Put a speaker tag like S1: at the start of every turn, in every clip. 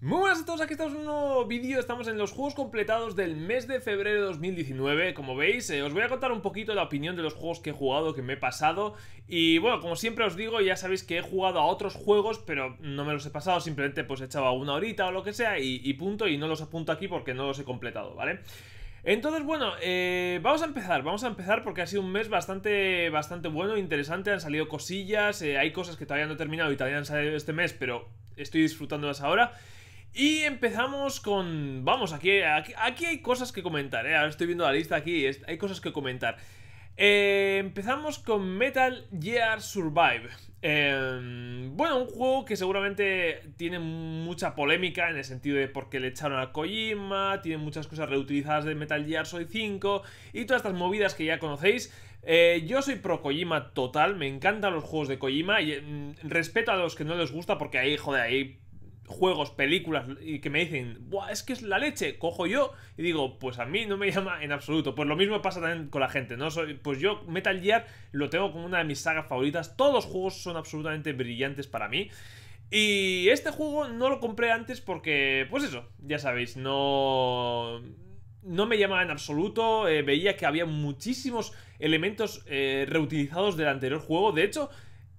S1: Muy buenas a todos, aquí estamos en un nuevo vídeo, estamos en los juegos completados del mes de febrero de 2019 Como veis, eh, os voy a contar un poquito la opinión de los juegos que he jugado, que me he pasado Y bueno, como siempre os digo, ya sabéis que he jugado a otros juegos, pero no me los he pasado Simplemente pues he echado una horita o lo que sea y, punto, y no los apunto aquí porque no los he completado, ¿vale? Entonces, bueno, eh, vamos a empezar, vamos a empezar porque ha sido un mes bastante, bastante bueno, interesante, han salido cosillas, eh, hay cosas que todavía no he terminado y todavía han salido este mes, pero estoy disfrutándolas ahora y empezamos con... Vamos, aquí, aquí, hay cosas que comentar, ¿eh? Ahora estoy viendo la lista aquí, hay cosas que comentar. Eh, empezamos con Metal Gear Survive. Em, bueno, un juego que seguramente tiene mucha polémica en el sentido de por qué le echaron a Kojima, tiene muchas cosas reutilizadas de Metal Gear Solid 5 y todas estas movidas que ya conocéis. Eh, yo soy pro Kojima total, me encantan los juegos de Kojima y mm, respeto a los que no les gusta porque ahí, joder, ahí juegos, películas y que me dicen, Buah, es que es la leche, cojo yo y digo, pues a mí no me llama en absoluto. Pues lo mismo pasa también con la gente, ¿no? Soy, pues yo Metal Gear lo tengo como una de mis sagas favoritas, todos los juegos son absolutamente brillantes para mí. Y este juego no lo compré antes porque, pues eso, ya sabéis, no... No me llamaba en absoluto, eh, veía que había muchísimos elementos eh, reutilizados del anterior juego. De hecho,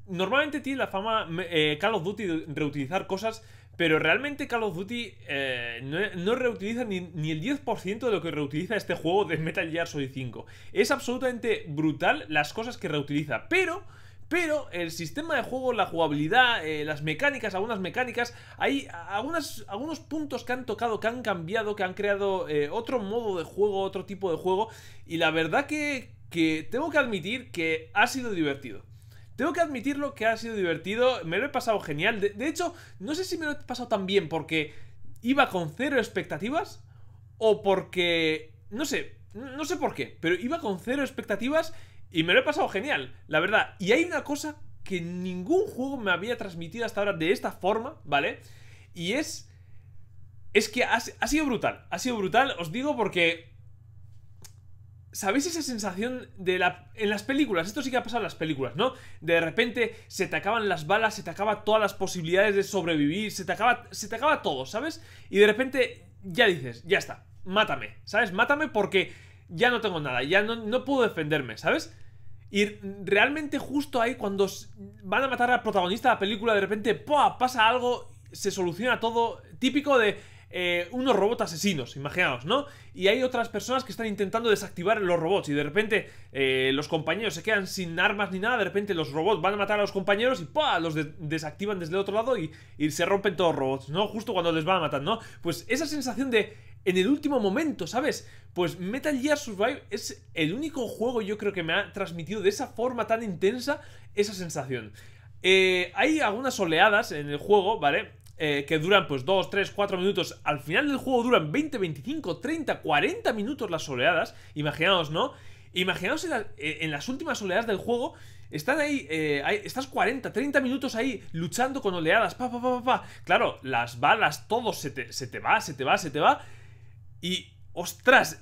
S1: normalmente tiene la fama eh, Call of Duty de reutilizar cosas pero realmente Call of Duty eh, no, reutiliza ni, el 10% de lo que reutiliza este juego de Metal Gear Solid 5. Es absolutamente brutal las cosas que reutiliza, pero... Pero el sistema de juego, la jugabilidad, eh, las mecánicas, algunas mecánicas, hay algunas, algunos puntos que han tocado, que han cambiado, que han creado eh, otro modo de juego, otro tipo de juego. Y la verdad que tengo que admitir que ha sido divertido. Tengo que admitirlo que ha sido divertido, me lo he pasado genial. De, hecho, no sé si me lo he pasado tan bien porque iba con cero expectativas o porque... No sé, no sé por qué, pero iba con cero expectativas y me lo he pasado genial, la verdad. Y hay una cosa que ningún juego me había transmitido hasta ahora de esta forma, ¿vale? Y es... Es que ha sido brutal, ha sido brutal, os digo porque ¿Sabéis esa sensación de la... En las películas, esto sí que ha pasado en las películas, ¿no? De repente se te acaban las balas, se te acaba todas las posibilidades de sobrevivir, se te acaba, se te acaba todo, ¿sabes? Y de repente ya dices, ya está, mátame, ¿sabes? Mátame porque ya no tengo nada, ya no, no puedo defenderme, ¿sabes? Y realmente justo ahí cuando van a matar al protagonista de la película, de repente, ¡pua! pasa algo, se soluciona todo, típico de eh, unos robots asesinos, imaginaos, ¿no? Y hay otras personas que están intentando desactivar los robots y de repente eh, los compañeros se quedan sin armas ni nada, de repente los robots van a matar a los compañeros y ¡pa! Los desactivan desde el otro lado y, se rompen todos los robots, ¿no? Justo cuando les van a matar, ¿no? Pues esa sensación de en el último momento, ¿sabes? Pues Metal Gear Survive es el único juego yo creo que me ha transmitido de esa forma tan intensa esa sensación. Eh, hay algunas oleadas en el juego, ¿vale? Eh, que duran pues 2, 3, 4 minutos. Al final del juego duran 20, 25, 30, 40 minutos las oleadas. Imaginaos, ¿no? Imaginaos eh, en, las últimas oleadas del juego. Están ahí, eh, estás 40, 30 minutos ahí luchando con oleadas, pa, pa, pa, pa, Claro, las balas, todo se te, se te va, se te va, se te va. Y, ostras,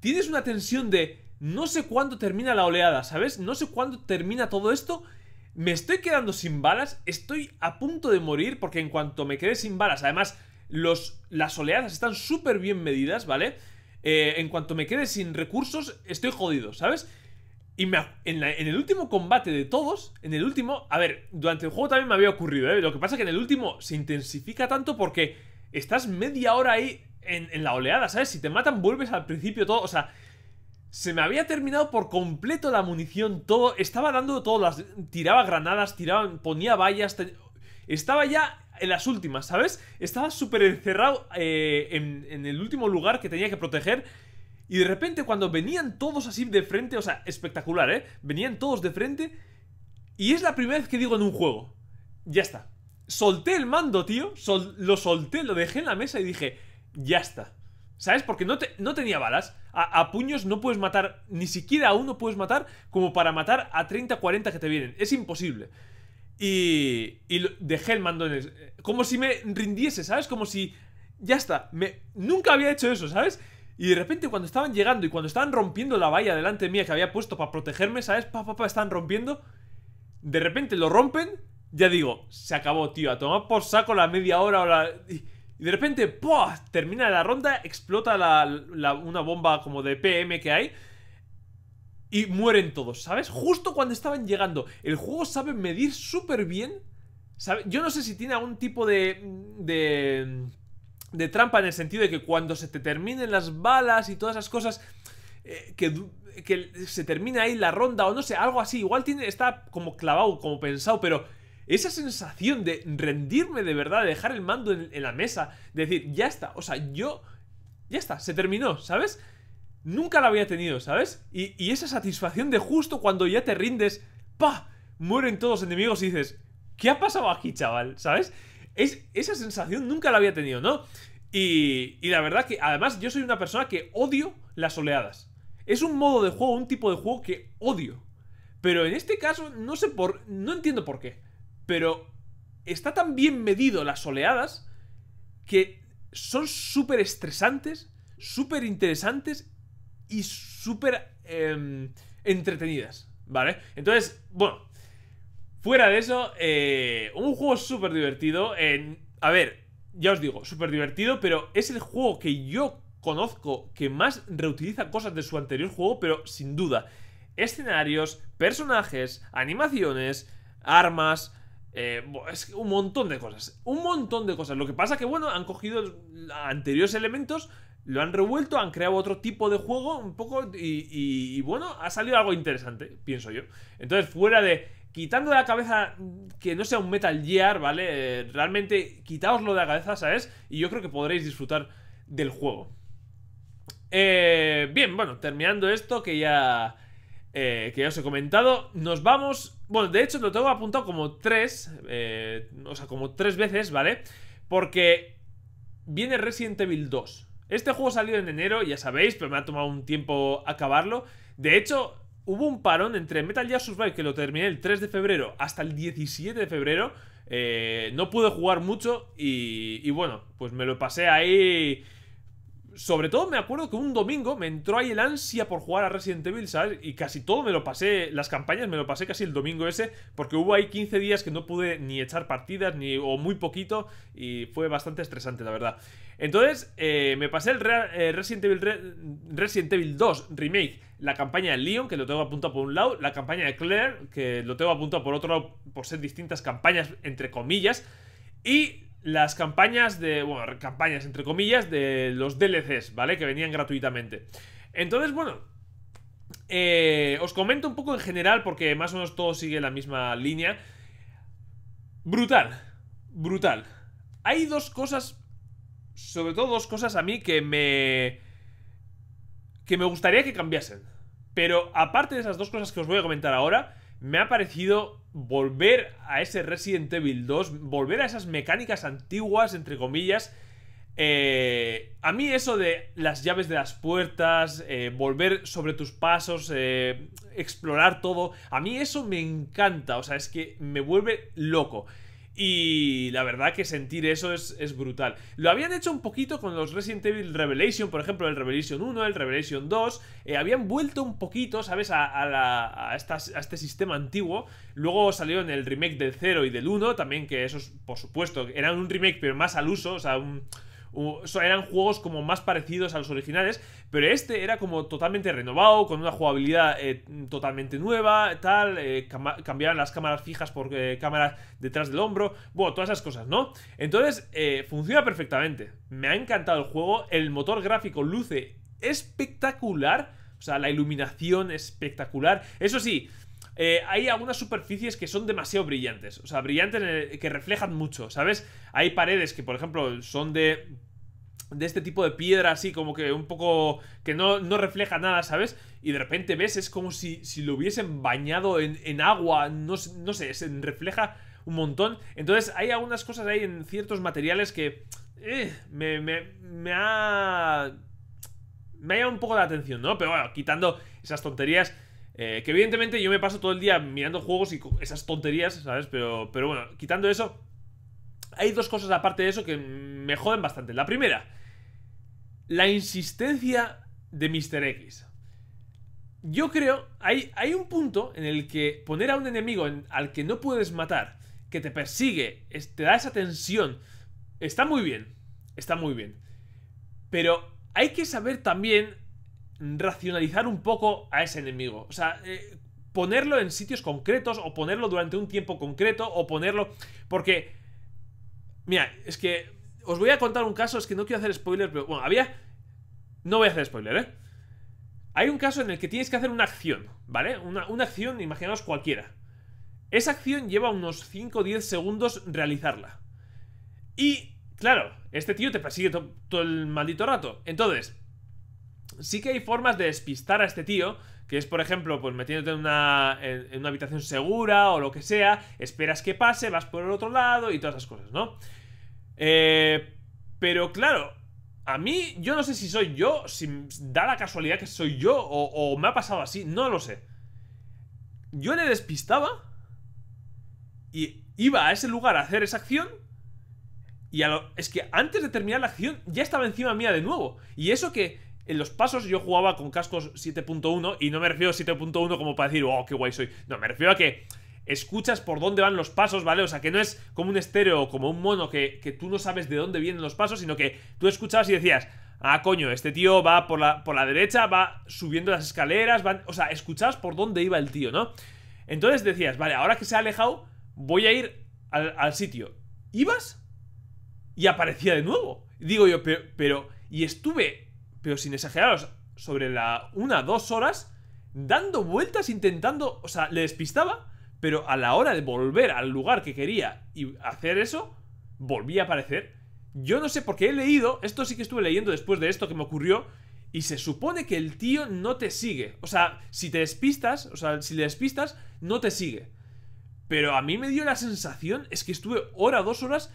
S1: tienes una tensión de no sé cuándo termina la oleada, ¿sabes? No sé cuándo termina todo esto me estoy quedando sin balas, estoy a punto de morir porque en cuanto me quede sin balas, además los, las oleadas están súper bien medidas, ¿vale? Eh, en cuanto me quede sin recursos, estoy jodido, ¿sabes? Y me, en, el último combate de todos, en el último, a ver, durante el juego también me había ocurrido, ¿eh? Lo que pasa es que en el último se intensifica tanto porque estás media hora ahí en la oleada, ¿sabes? Si te matan, vuelves al principio todo, o sea, se me había terminado por completo la munición, todo, estaba dando todo, las, tiraba granadas, tiraba, ponía vallas, estaba ya en las últimas, ¿sabes? Estaba súper encerrado eh, en, el último lugar que tenía que proteger y de repente cuando venían todos así de frente, o sea, espectacular, ¿eh? Venían todos de frente y es la primera vez que digo en un juego, ya está. Solté el mando, tío, lo solté, lo dejé en la mesa y dije, ya está. ¿Sabes? Porque no, no tenía balas. A, puños no puedes matar, ni siquiera a uno puedes matar como para matar a 30, 40 que te vienen. Es imposible. Y, y dejé el mando Como si me rindiese, ¿sabes? Como si... Ya está. Me, nunca había hecho eso, ¿sabes? Y de repente cuando estaban llegando y cuando estaban rompiendo la valla delante mía que había puesto para protegerme, ¿sabes? Pa, papá están estaban rompiendo. De repente lo rompen. Ya digo, se acabó, tío. A tomar por saco la media hora o la... Y de repente, ¡pua! Termina la ronda, explota una bomba como de PM que hay. Y mueren todos, ¿sabes? Justo cuando estaban llegando. El juego sabe medir súper bien. Yo no sé si tiene algún tipo de, de. de trampa en el sentido de que cuando se te terminen las balas y todas esas cosas. Eh, que, que se termina ahí la ronda o no sé, algo así. Igual tiene, está como clavado, como pensado, pero esa sensación de rendirme de verdad, de dejar el mando en, la mesa, de decir, ya está, o sea, yo, ya está, se terminó, ¿sabes? Nunca la había tenido, ¿sabes? Y, esa satisfacción de justo cuando ya te rindes, ¡pa! Mueren todos los enemigos y dices, ¿qué ha pasado aquí, chaval? ¿Sabes? Es, esa sensación nunca la había tenido, ¿no? Y, y la verdad que además yo soy una persona que odio las oleadas. Es un modo de juego, un tipo de juego que odio. Pero en este caso no sé por... no entiendo por qué pero está tan bien medido las oleadas que son súper estresantes, súper interesantes y súper em, entretenidas, ¿vale? Entonces, bueno, fuera de eso, eh, un juego súper divertido. a ver, ya os digo, súper divertido, pero es el juego que yo conozco que más reutiliza cosas de su anterior juego, pero sin duda. Escenarios, personajes, animaciones, armas, eh, es un montón de cosas. Un montón de cosas. Lo que pasa que, bueno, han cogido anteriores elementos, lo han revuelto, han creado otro tipo de juego, un poco. Y, bueno, ha salido algo interesante, pienso yo. Entonces, fuera de. Quitando de la cabeza que no sea un Metal Gear, ¿vale? Eh, realmente, quitaoslo de la cabeza, ¿sabes? Y yo creo que podréis disfrutar del juego. Eh, bien, bueno, terminando esto, que ya. Eh, que ya os he comentado. Nos vamos. Bueno, de hecho, lo tengo apuntado como tres. Eh, o sea, como tres veces, ¿vale? Porque viene Resident Evil 2. Este juego salió en enero, ya sabéis, pero me ha tomado un tiempo acabarlo. De hecho, hubo un parón entre Metal Gear Survive, que lo terminé el 3 de febrero, hasta el 17 de febrero. Eh, no pude jugar mucho y, y bueno, pues me lo pasé ahí sobre todo me acuerdo que un domingo me entró ahí el ansia por jugar a Resident Evil, ¿sabes? Y casi todo me lo pasé, las campañas me lo pasé casi el domingo ese, porque hubo ahí 15 días que no pude ni echar partidas, ni, o muy poquito, y fue bastante estresante, la verdad. Entonces, eh, me pasé el eh, Resident, Evil, Resident Evil 2 Remake, la campaña de Leon, que lo tengo apuntado por un lado, la campaña de Claire, que lo tengo apuntado por otro lado, por ser distintas campañas, entre comillas, y las campañas de, bueno, campañas entre comillas de los DLCs, ¿vale? Que venían gratuitamente. Entonces, bueno, eh, os comento un poco en general porque más o menos todo sigue la misma línea. Brutal, brutal. Hay dos cosas, sobre todo dos cosas a mí que me... que me gustaría que cambiasen. Pero aparte de esas dos cosas que os voy a comentar ahora, me ha parecido volver a ese Resident Evil 2, volver a esas mecánicas antiguas, entre comillas. Eh, a mí eso de las llaves de las puertas, eh, volver sobre tus pasos, eh, explorar todo, a mí eso me encanta, o sea, es que me vuelve loco. Y la verdad que sentir eso es, brutal. Lo habían hecho un poquito con los Resident Evil Revelation, por ejemplo, el Revelation 1, el Revelation 2. Eh, habían vuelto un poquito, ¿sabes? A, a, este sistema antiguo. Luego salió en el remake del 0 y del 1, también que esos, por supuesto, eran un remake, pero más al uso, o sea, un eran juegos como más parecidos a los originales, pero este era como totalmente renovado, con una jugabilidad eh, totalmente nueva, tal, eh, cambiaban las cámaras fijas por eh, cámaras detrás del hombro, bueno, todas esas cosas, ¿no? Entonces, funciona perfectamente. Me ha encantado el juego, el motor gráfico luce espectacular, o sea, la iluminación espectacular. Eso sí, eh, hay algunas superficies que son demasiado brillantes. O sea, brillantes eh, que reflejan mucho, ¿sabes? Hay paredes que, por ejemplo, son de de este tipo de piedra así como que un poco que no, refleja nada, ¿sabes? Y de repente ves, es como si, lo hubiesen bañado en, agua, no, sé, se refleja un montón. Entonces hay algunas cosas ahí en ciertos materiales que eh, me, me, me ha... Me ha llamado un poco la atención, ¿no? Pero bueno, quitando esas tonterías, eh, que evidentemente yo me paso todo el día mirando juegos y esas tonterías, ¿sabes? Pero, pero bueno, quitando eso, hay dos cosas aparte de eso que me joden bastante. La primera, la insistencia de Mr. X. Yo creo, hay, hay un punto en el que poner a un enemigo al que no puedes matar, que te persigue, te da esa tensión, está muy bien, está muy bien. Pero hay que saber también racionalizar un poco a ese enemigo. O sea, eh, ponerlo en sitios concretos o ponerlo durante un tiempo concreto o ponerlo... Porque... Mira, es que... Os voy a contar un caso, es que no quiero hacer spoiler, pero bueno, había... No voy a hacer spoiler, ¿eh? Hay un caso en el que tienes que hacer una acción, ¿vale? Una, acción, imaginaos cualquiera. Esa acción lleva unos 5 o 10 segundos realizarla. Y, claro, este tío te persigue todo el maldito rato. Entonces, sí que hay formas de despistar a este tío, que es, por ejemplo, pues metiéndote en una, en, una habitación segura o lo que sea, esperas que pase, vas por el otro lado y todas esas cosas, ¿no? Eh, pero claro, a mí, yo no sé si soy yo, si da la casualidad que soy yo o, me ha pasado así, no lo sé. Yo le despistaba y iba a ese lugar a hacer esa acción y a es que antes de terminar la acción ya estaba encima mía de nuevo. Y eso que en los pasos yo jugaba con cascos 7.1 y no me refiero a 7.1 como para decir, oh, qué guay soy. No, me refiero a que escuchas por dónde van los pasos, ¿vale? O sea, que no es como un estéreo o como un mono que, tú no sabes de dónde vienen los pasos, sino que tú escuchabas y decías, ah, coño, este tío va por la, por la derecha, va subiendo las escaleras, van... o sea, escuchabas por dónde iba el tío, ¿no? Entonces decías, vale, ahora que se ha alejado, voy a ir al, sitio. Ibas y aparecía de nuevo. Digo yo, pero y estuve pero sin exageraros, sobre la una, dos horas, dando vueltas, intentando, o sea, le despistaba, pero a la hora de volver al lugar que quería y hacer eso, volvía a aparecer. Yo no sé, por qué he leído, esto sí que estuve leyendo después de esto que me ocurrió, y se supone que el tío no te sigue. O sea, si te despistas, o sea, si le despistas, no te sigue. Pero a mí me dio la sensación, es que estuve hora, dos horas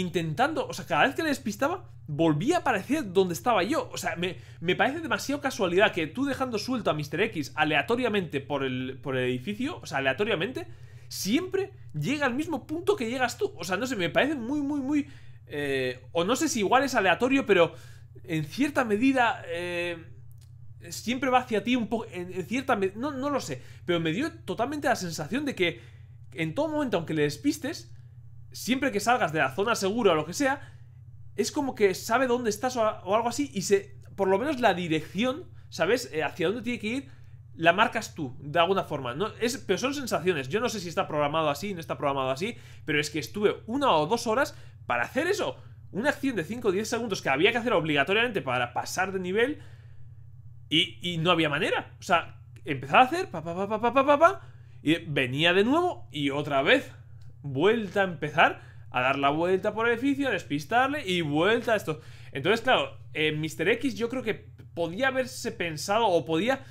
S1: intentando, o sea, cada vez que le despistaba, volvía a aparecer donde estaba yo. O sea, me, parece demasiado casualidad que tú dejando suelto a Mr. X aleatoriamente por el, edificio, o sea, aleatoriamente, siempre llega al mismo punto que llegas tú. O sea, no sé, me parece muy, muy, muy... Eh, o no sé si igual es aleatorio, pero en cierta medida... Eh, siempre va hacia ti un poco... En, cierta medida... no lo sé. Pero me dio totalmente la sensación de que en todo momento, aunque le despistes, siempre que salgas de la zona segura o lo que sea, es como que sabe dónde estás o, algo así y se, por lo menos la dirección, ¿sabes? Eh, hacia dónde tiene que ir, la marcas tú, de alguna forma. No, es, pero son sensaciones. Yo no sé si está programado así, no está programado así, pero es que estuve una o dos horas para hacer eso. Una acción de 5 o 10 segundos que había que hacer obligatoriamente para pasar de nivel y, no había manera. O sea, empezaba a hacer, pa, pa, y venía de nuevo y otra vez vuelta a empezar a dar la vuelta por el edificio, a despistarle y vuelta a esto. Entonces, claro, en eh, Mr. X yo creo que podía haberse pensado o podía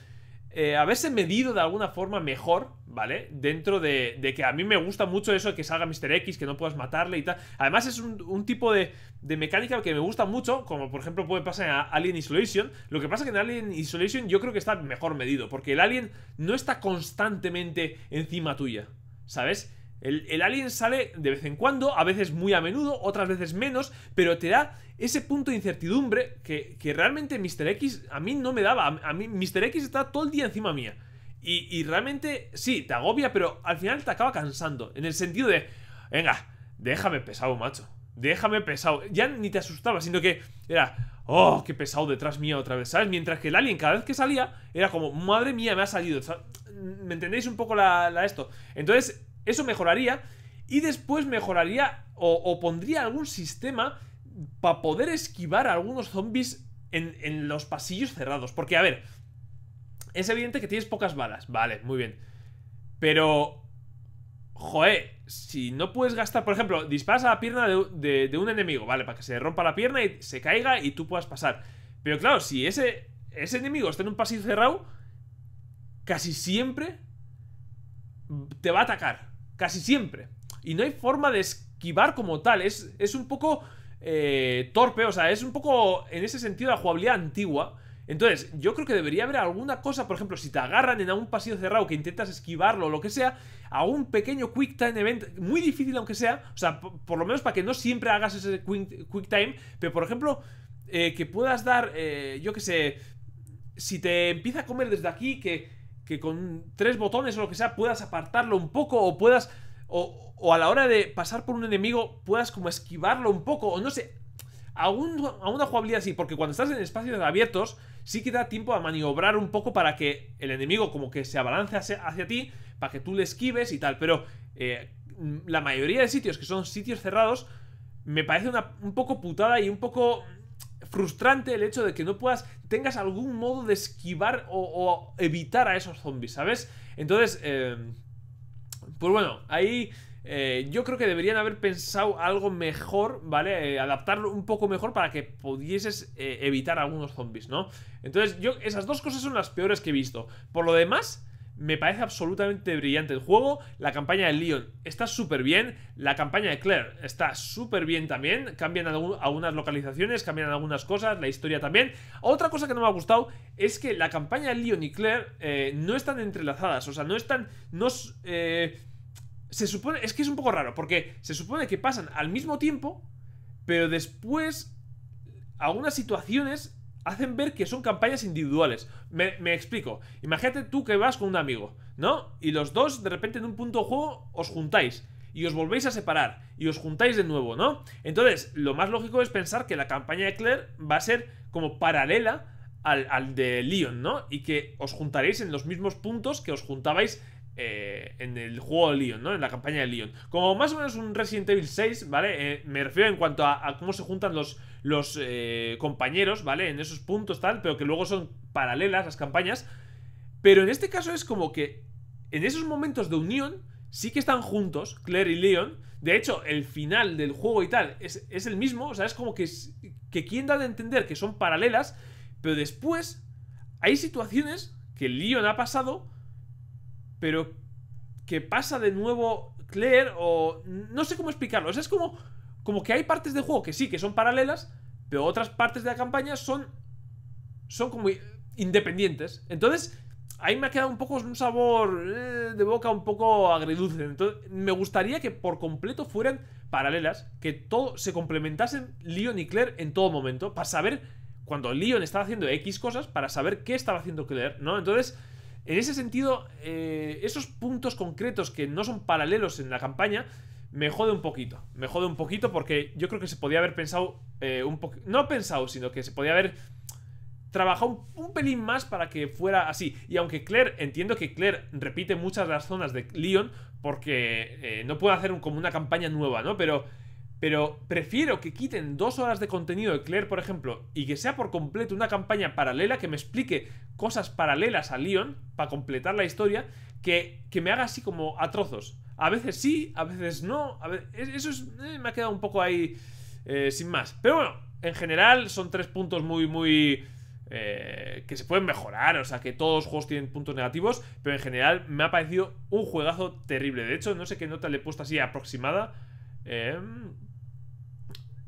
S1: eh, haberse medido de alguna forma mejor, ¿vale? Dentro de, que a mí me gusta mucho eso de que salga Mr. X, que no puedas matarle y tal. Además es un, tipo de, mecánica que me gusta mucho, como por ejemplo puede pasar en Alien Isolation. Lo que pasa que en Alien Isolation yo creo que está mejor medido, porque el alien no está constantemente encima tuya, ¿sabes? El, alien sale de vez en cuando, a veces muy a menudo, otras veces menos, pero te da ese punto de incertidumbre que, realmente Mr. X a mí no me daba. A mí Mr. X está todo el día encima mía. Y, realmente, sí, te agobia, pero al final te acaba cansando. En el sentido de, venga, déjame pesado, macho. Déjame pesado. Ya ni te asustaba, sino que era... ¡Oh, qué pesado detrás mía otra vez! ¿Sabes? Mientras que el alien cada vez que salía era como, madre mía, me ha salido. ¿Me entendéis un poco la, la esto? Entonces, eso mejoraría y después mejoraría o, pondría algún sistema para poder esquivar a algunos zombies en, los pasillos cerrados. Porque, a ver, es evidente que tienes pocas balas. Vale, muy bien. Pero joe, si no puedes gastar, por ejemplo, disparas a la pierna de, un enemigo, ¿vale? Para que se rompa la pierna y se caiga y tú puedas pasar. Pero claro, si ese, ese enemigo está en un pasillo cerrado, casi siempre te va a atacar. Casi siempre. Y no hay forma de esquivar como tal. Es, un poco eh, torpe, o sea, es un poco en ese sentido la jugabilidad antigua. Entonces, yo creo que debería haber alguna cosa, por ejemplo, si te agarran en algún pasillo cerrado que intentas esquivarlo o lo que sea, a un pequeño quick time event, muy difícil aunque sea, o sea, por, lo menos para que no siempre hagas ese quick, time, pero por ejemplo, eh, que puedas dar, eh, yo que sé, si te empieza a comer desde aquí, que que con tres botones o lo que sea puedas apartarlo un poco o puedas... O, a la hora de pasar por un enemigo puedas como esquivarlo un poco o no sé, a, a, una jugabilidad así, porque cuando estás en espacios abiertos, sí que da tiempo a maniobrar un poco para que el enemigo como que se abalance hacia, ti, para que tú le esquives y tal, pero eh, la mayoría de sitios que son sitios cerrados, me parece una, un poco putada y un poco frustrante el hecho de que no puedas, tengas algún modo de esquivar o, evitar a esos zombies, ¿sabes? Entonces, em, pues bueno, ahí... Eh, yo creo que deberían haber pensado algo mejor, ¿vale? Eh, adaptarlo un poco mejor para que pudieses eh, evitar algunos zombies, ¿no? Entonces, yo, esas dos cosas son las peores que he visto. Por lo demás, me parece absolutamente brillante el juego. La campaña de Leon está súper bien. La campaña de Claire está súper bien también. Cambian algunas localizaciones, cambian algunas cosas, la historia también. Otra cosa que no me ha gustado es que la campaña de Leon y Claire eh, no están entrelazadas. O sea, no están. No, eh, se supone. Es que es un poco raro, porque se supone que pasan al mismo tiempo, pero después. Algunas situaciones hacen ver que son campañas individuales. Me, explico. Imagínate tú que vas con un amigo, ¿no? Y los dos de repente en un punto de juego os juntáis y os volvéis a separar y os juntáis de nuevo, ¿no? Entonces, lo más lógico es pensar que la campaña de Claire va a ser como paralela al, de Leon, ¿no? Y que os juntaréis en los mismos puntos que os juntabais eh, en el juego de Leon, ¿no? En la campaña de Leon. Como más o menos un Resident Evil 6, ¿vale? Eh, me refiero en cuanto a cómo se juntan los, los eh, compañeros, ¿vale? En esos puntos tal, pero que luego son paralelas las campañas. Pero en este caso es como que en esos momentos de unión sí que están juntos, Claire y Leon. De hecho, el final del juego y tal es, es el mismo, o sea, es como que, que quien da de entender que son paralelas, pero después hay situaciones que Leon ha pasado, pero que pasa de nuevo Claire o... No sé cómo explicarlo, o sea, es como como que hay partes del juego que sí, que son paralelas, pero otras partes de la campaña son, son como independientes. Entonces, ahí me ha quedado un poco un sabor eh, de boca un poco agridulce. Entonces, me gustaría que por completo fueran paralelas, que todo se complementasen Leon y Claire en todo momento, para saber cuando Leon estaba haciendo X cosas, para saber qué estaba haciendo Claire, ¿no? Entonces, en ese sentido, eh, esos puntos concretos que no son paralelos en la campaña, me jode un poquito. Me jode un poquito porque yo creo que se podía haber pensado eh, un poco... No pensado, sino que se podía haber trabajado un, pelín más para que fuera así. Y aunque Claire, entiendo que Claire repite muchas de las zonas de Leon porque eh, no puede hacer como una campaña nueva, ¿no? Pero... Pero prefiero que quiten dos horas de contenido de Claire, por ejemplo, y que sea por completo una campaña paralela que me explique cosas paralelas a Leon para completar la historia, que, que me haga así como a trozos. A veces sí, a veces no. eso eh, me ha quedado un poco ahí eh, sin más. Pero bueno, en general son tres puntos muy, muy... Eh, que se pueden mejorar, o sea que todos los juegos tienen puntos negativos, pero en general me ha parecido un juegazo terrible. De hecho, no sé qué nota le he puesto así aproximada. Em,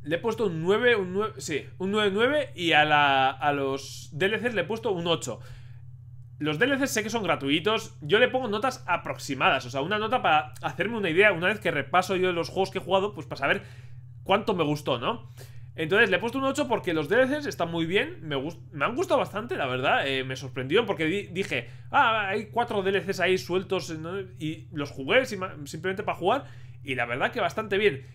S1: le he puesto un 9, un 9, sí, un 9-9 y a, la, a los DLCs le he puesto un 8. Los DLCs sé que son gratuitos, yo le pongo notas aproximadas, o sea, una nota para hacerme una idea, una vez que repaso yo los juegos que he jugado, pues para saber cuánto me gustó, ¿no? Entonces le he puesto un 8 porque los DLCs están muy bien, me, han gustado bastante, la verdad, eh, me sorprendió porque dije, ah, hay cuatro DLCs ahí sueltos y los jugué simplemente para jugar y la verdad que bastante bien.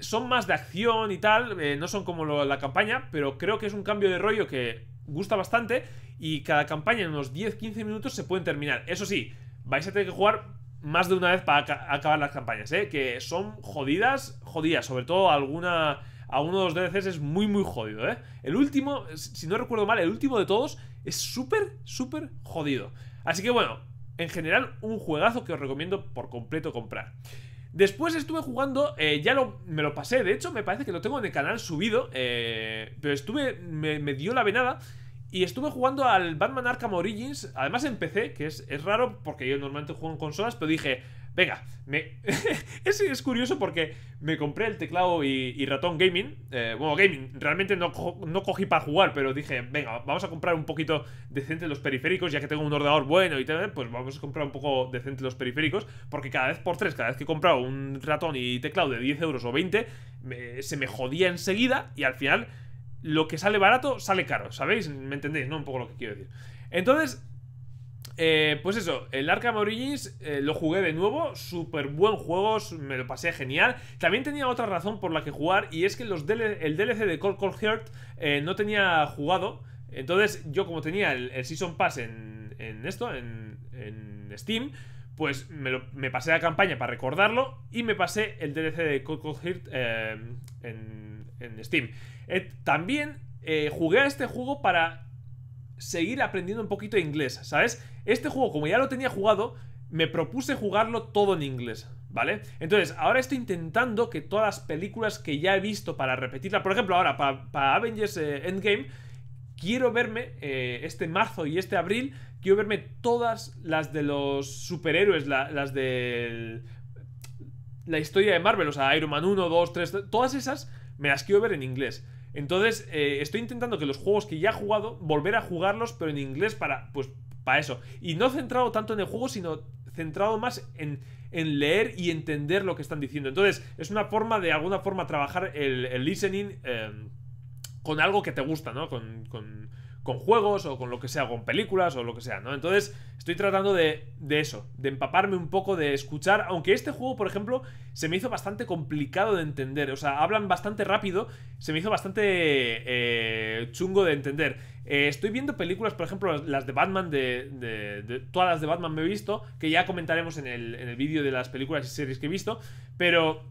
S1: Son más de acción y tal, eh, no son como la campaña, pero creo que es un cambio de rollo que gusta bastante y cada campaña en unos 10-15 minutos se pueden terminar. Eso sí, vais a tener que jugar más de una vez para acabar las campañas, ¿eh? que son jodidas, jodidas, sobre todo alguna... A uno de los DLCs es muy, muy jodido, ¿eh? El último, si no recuerdo mal, el último de todos es súper, súper jodido. Así que bueno, en general, un juegazo que os recomiendo por completo comprar. Después estuve jugando, eh, ya me lo pasé, de hecho me parece que lo tengo en el canal subido, eh, pero estuve, me, me, dio la venada y estuve jugando al Batman Arkham Origins, además en PC, que es, raro porque yo normalmente juego en consolas, pero dije, venga, me... es, es, curioso porque me compré el teclado y, ratón gaming. Eh, bueno, gaming, realmente no, no cogí para jugar, pero dije, venga, vamos a comprar un poquito decente los periféricos, ya que tengo un ordenador bueno y tal, pues vamos a comprar un poco decente los periféricos, porque cada vez por tres, cada vez que he comprado un ratón y teclado de 10 euros o 20, se me jodía enseguida y al final lo que sale barato sale caro, ¿sabéis? ¿Me entendéis? ¿No? Un poco lo que quiero decir. Entonces, eh, pues eso, el Arkham Origins eh, lo jugué de nuevo, súper buen juego, me lo pasé genial. También tenía otra razón por la que jugar y es que los el DLC de Cold Cold Heart eh, no tenía jugado. Entonces yo como tenía el, Season Pass en, esto, en, Steam, pues me, pasé la campaña para recordarlo y me pasé el DLC de Cold Cold Heart en, en Steam. Eh, también eh, jugué a este juego para seguir aprendiendo un poquito de inglés, ¿sabes? Este juego, como ya lo tenía jugado, me propuse jugarlo todo en inglés, ¿vale? Entonces, ahora estoy intentando que todas las películas que ya he visto para repetirla, por ejemplo, ahora para, Avengers eh, Endgame, quiero verme este marzo y este abril, quiero verme todas las de los superhéroes, las de la historia de Marvel, o sea, Iron Man 1, 2, 3, todas esas me las quiero ver en inglés. Entonces, eh, estoy intentando que los juegos que ya he jugado, volver a jugarlos, pero en inglés para, pues, para eso. Y no centrado tanto en el juego, sino centrado más en, en leer y entender lo que están diciendo. Entonces, es una forma de alguna forma trabajar el, listening eh, con algo que te gusta, ¿no? Con, con, con juegos o con lo que sea, con películas o lo que sea, ¿no? Entonces, estoy tratando de, de, eso, de empaparme un poco, de escuchar, aunque este juego, por ejemplo, se me hizo bastante complicado de entender, o sea, hablan bastante rápido, se me hizo bastante eh, chungo de entender. Eh, estoy viendo películas, por ejemplo, las de Batman, de, todas las de Batman me he visto, que ya comentaremos en el, en el vídeo de las películas y series que he visto, pero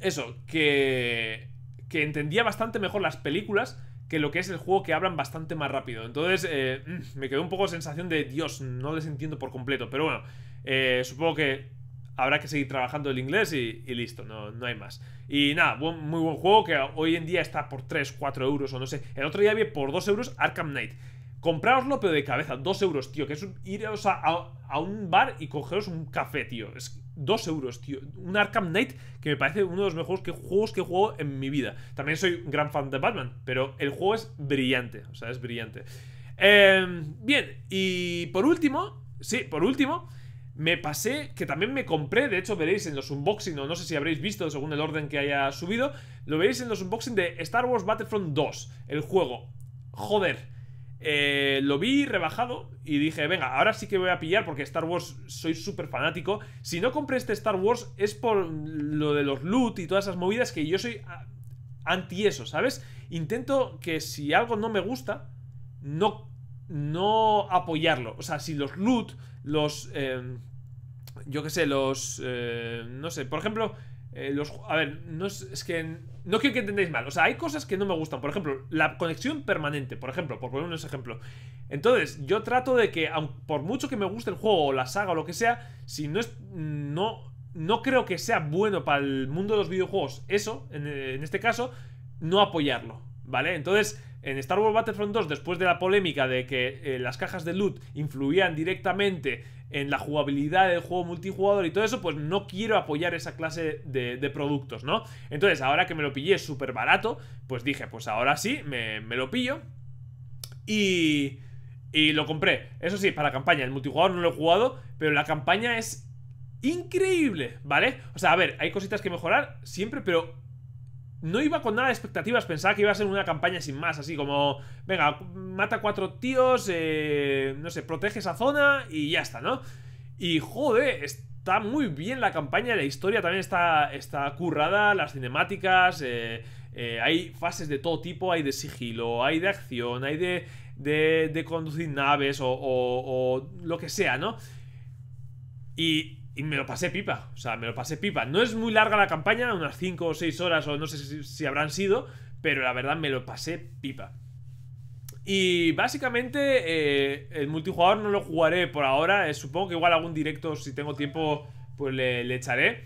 S1: eso, que, que entendía bastante mejor las películas que lo que es el juego que hablan bastante más rápido. Entonces, eh, mm, me quedó un poco sensación de, Dios, no les entiendo por completo. Pero bueno, eh, supongo que habrá que seguir trabajando el inglés y, listo, no, no, hay más. Y nada, muy buen juego que hoy en día está por 3, 4 euros o no sé. El otro día vi por 2 euros Arkham Knight. Compraoslo, pero de cabeza, 2 euros, tío. Que es iros a, a, un bar y cogeros un café, tío. Es, 2 euros, tío. Un Arkham Knight que me parece uno de los mejores que, juegos que he jugado en mi vida. También soy un gran fan de Batman, pero el juego es brillante. O sea, es brillante. Em, bien, y por último, sí, por último, me pasé, que también me compré, de hecho veréis en los unboxing, o no sé si habréis visto según el orden que haya subido, lo veréis en los unboxing de Star Wars Battlefront 2, el juego. Joder eh, lo vi rebajado y dije, venga, ahora sí que voy a pillar porque Star Wars soy súper fanático. Si no compré este Star Wars es por lo de los loot y todas esas movidas que yo soy ah, anti eso, ¿sabes? Intento que si algo no me gusta, no, no apoyarlo. O sea, si los loot, los... Eh, yo qué sé, los... Eh, no sé, por ejemplo... Eh, a ver, no es, es que. No quiero que entendáis mal. O sea, hay cosas que no me gustan. Por ejemplo, la conexión permanente. Por ejemplo, por poner un ejemplo. Entonces, yo trato de que, por mucho que me guste el juego o la saga o lo que sea, si no es. No, no creo que sea bueno para el mundo de los videojuegos eso, en, eh, este caso, no apoyarlo. ¿Vale? Entonces. En Star Wars Battlefront 2, después de la polémica de que eh, las cajas de loot influían directamente en la jugabilidad del juego multijugador y todo eso, pues no quiero apoyar esa clase de, productos, ¿no? Entonces, ahora que me lo pillé súper barato, pues dije, pues ahora sí, me, me lo pillo. Y... Y lo compré. Eso sí, para campaña. El multijugador no lo he jugado, pero la campaña es increíble, ¿vale? O sea, a ver, hay cositas que mejorar siempre, pero no iba con nada de expectativas, pensaba que iba a ser una campaña sin más, así como, venga, mata cuatro tíos, eh, no sé, protege esa zona y ya está, ¿no? Y joder, está muy bien la campaña, la historia también está, está currada, las cinemáticas, eh, eh, hay fases de todo tipo, hay de sigilo, hay de acción, hay de, de, conducir naves o, o lo que sea, ¿no? Y y me lo pasé pipa, o sea, me lo pasé pipa. No es muy larga la campaña, unas 5 o 6 horas o no sé si, habrán sido, pero la verdad me lo pasé pipa. Y básicamente eh, el multijugador no lo jugaré por ahora, eh, supongo que igual algún directo si tengo tiempo pues le, echaré.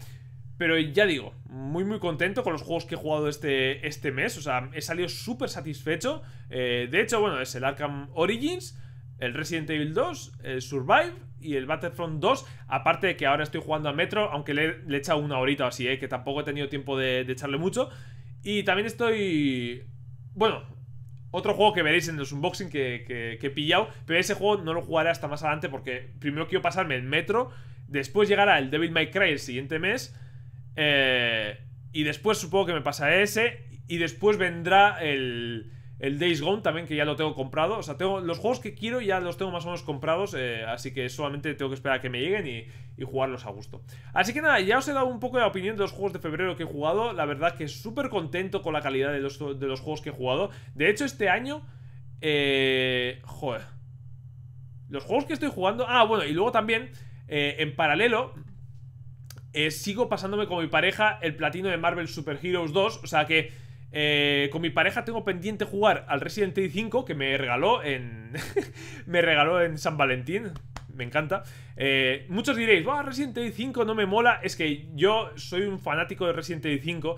S1: Pero ya digo, muy muy contento con los juegos que he jugado este, este mes, o sea, he salido súper satisfecho. Eh, de hecho, bueno, es el Arkham Origins, el Resident Evil 2, el Survive y el Battlefront 2. Aparte de que ahora estoy jugando a Metro, aunque le, he echado una horita o así, ¿eh? que tampoco he tenido tiempo de, echarle mucho. Y también estoy... Bueno, otro juego que veréis en los unboxing que, que, he pillado, pero ese juego no lo jugaré hasta más adelante porque primero quiero pasarme el Metro, después llegará el Devil May Cry el siguiente mes, eh, y después supongo que me pasaré ese, y después vendrá el... El Days Gone también, que ya lo tengo comprado. O sea, tengo los juegos que quiero ya los tengo más o menos comprados. Eh, así que solamente tengo que esperar a que me lleguen y, jugarlos a gusto. Así que nada, ya os he dado un poco de opinión de los juegos de febrero que he jugado. La verdad que súper contento con la calidad de los, de los juegos que he jugado. De hecho, este año... Eh, joder. Los juegos que estoy jugando... Ah, bueno, y luego también, eh, en paralelo... Eh, sigo pasándome con mi pareja el platino de Marvel Super Heroes 2. O sea que... Eh, con mi pareja tengo pendiente jugar al Resident Evil 5 que me regaló en. me regaló en San Valentín. Me encanta. Eh, muchos diréis, va, Resident Evil 5 no me mola. Es que yo soy un fanático de Resident Evil 5.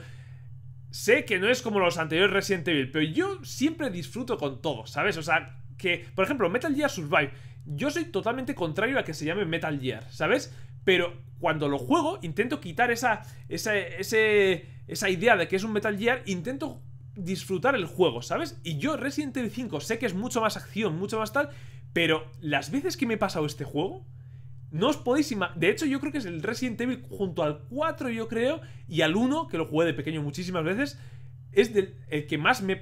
S1: Sé que no es como los anteriores Resident Evil, pero yo siempre disfruto con todo, ¿sabes? O sea, que, por ejemplo, Metal Gear Survive. Yo soy totalmente contrario a que se llame Metal Gear, ¿sabes? Pero cuando lo juego, intento quitar esa, esa, esa idea de que es un Metal Gear, intento disfrutar el juego, ¿sabes? Y yo Resident Evil 5 sé que es mucho más acción, mucho más tal, pero las veces que me he pasado este juego, no os podéis imaginar. De hecho, yo creo que es el Resident Evil junto al 4, yo creo, y al 1, que lo jugué de pequeño muchísimas veces es el que más me,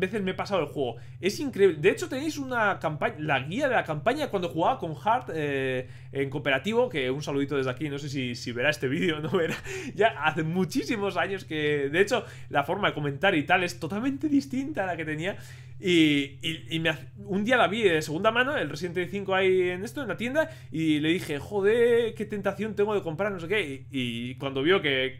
S1: veces me he pasado el juego. Es increíble. De hecho, tenéis una campaña, la guía de la campaña cuando jugaba con Hart eh, en cooperativo, que un saludito desde aquí, no sé si, verá este vídeo, no verá. Ya hace muchísimos años que, de hecho, la forma de comentar y tal es totalmente distinta a la que tenía. Y, y, me, un día la vi de segunda mano, el Resident Evil 5 ahí en esto, en la tienda, y le dije, joder, qué tentación tengo de comprar, no sé qué. Y, cuando vio que,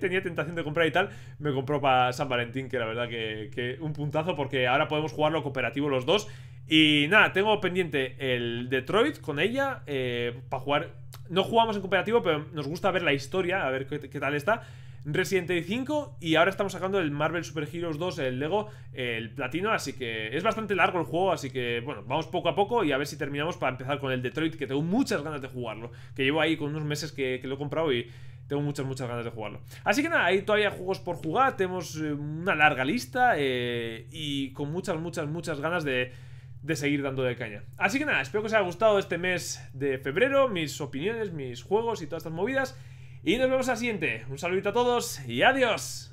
S1: tenía tentación de comprar y tal, me compró para San Valentín, que la verdad que, un puntazo, porque ahora podemos jugarlo cooperativo los dos. Y nada, tengo pendiente el Detroit con ella, eh, para jugar. No jugamos en cooperativo, pero nos gusta ver la historia, a ver qué, qué tal está. Resident Evil 5 y ahora estamos sacando el Marvel Super Heroes 2, el Lego, el Platino, así que es bastante largo el juego, así que bueno, vamos poco a poco y a ver si terminamos para empezar con el Detroit, que tengo muchas ganas de jugarlo, que llevo ahí con unos meses que, lo he comprado y tengo muchas, muchas ganas de jugarlo. Así que nada, hay todavía juegos por jugar, tenemos eh, una larga lista eh, y con muchas, muchas, muchas ganas de, de seguir dando de caña. Así que nada, espero que os haya gustado este mes de febrero, mis opiniones, mis juegos y todas estas movidas. Y nos vemos al siguiente. Un saludito a todos y adiós.